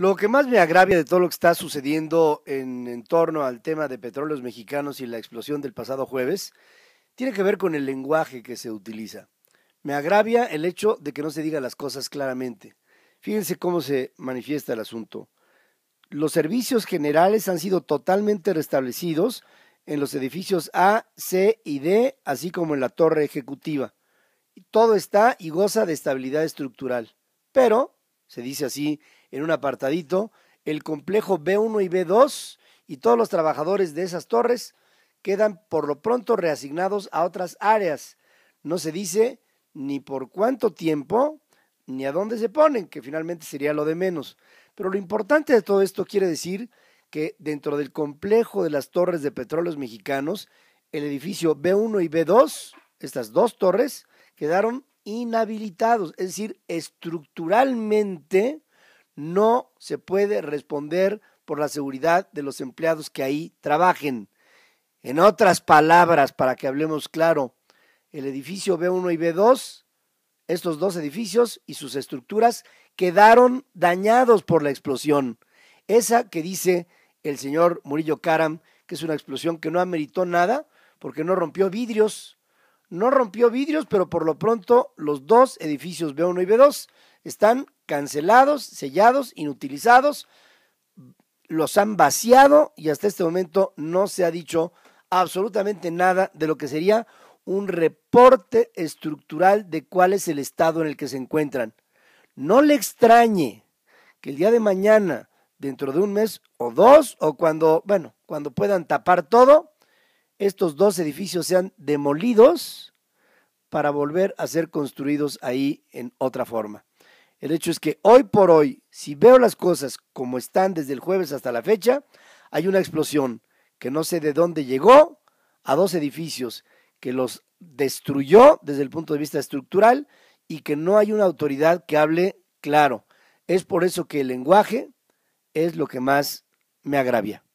Lo que más me agravia de todo lo que está sucediendo en, torno al tema de petróleos mexicanos y la explosión del pasado jueves tiene que ver con el lenguaje que se utiliza. Me agravia el hecho de que no se diga las cosas claramente. Fíjense cómo se manifiesta el asunto. Los servicios generales han sido totalmente restablecidos en los edificios A, C y D, así como en la torre ejecutiva. Todo está y goza de estabilidad estructural. Pero se dice así en un apartadito, el complejo B1 y B2 y todos los trabajadores de esas torres quedan por lo pronto reasignados a otras áreas. No se dice ni por cuánto tiempo ni a dónde se ponen, que finalmente sería lo de menos. Pero lo importante de todo esto quiere decir que dentro del complejo de las torres de petróleos mexicanos, el edificio B1 y B2, estas dos torres, quedaron inhabilitados, es decir, estructuralmente no se puede responder por la seguridad de los empleados que ahí trabajen. En otras palabras, para que hablemos claro, el edificio B1 y B2, estos dos edificios y sus estructuras quedaron dañados por la explosión. Esa que dice el señor Murillo Karam, que es una explosión que no ameritó nada porque no rompió vidrios, no rompió vidrios, pero por lo pronto los dos edificios B1 y B2 están cancelados, sellados, inutilizados, los han vaciado y hasta este momento no se ha dicho absolutamente nada de lo que sería un reporte estructural de cuál es el estado en el que se encuentran. No le extrañe que el día de mañana, dentro de un mes o dos, o cuando, bueno, cuando puedan tapar todo, estos dos edificios sean demolidos para volver a ser construidos ahí en otra forma. El hecho es que hoy por hoy, si veo las cosas como están desde el jueves hasta la fecha, hay una explosión que no sé de dónde llegó a dos edificios que los destruyó desde el punto de vista estructural y que no hay una autoridad que hable claro. Es por eso que el lenguaje es lo que más me agravia.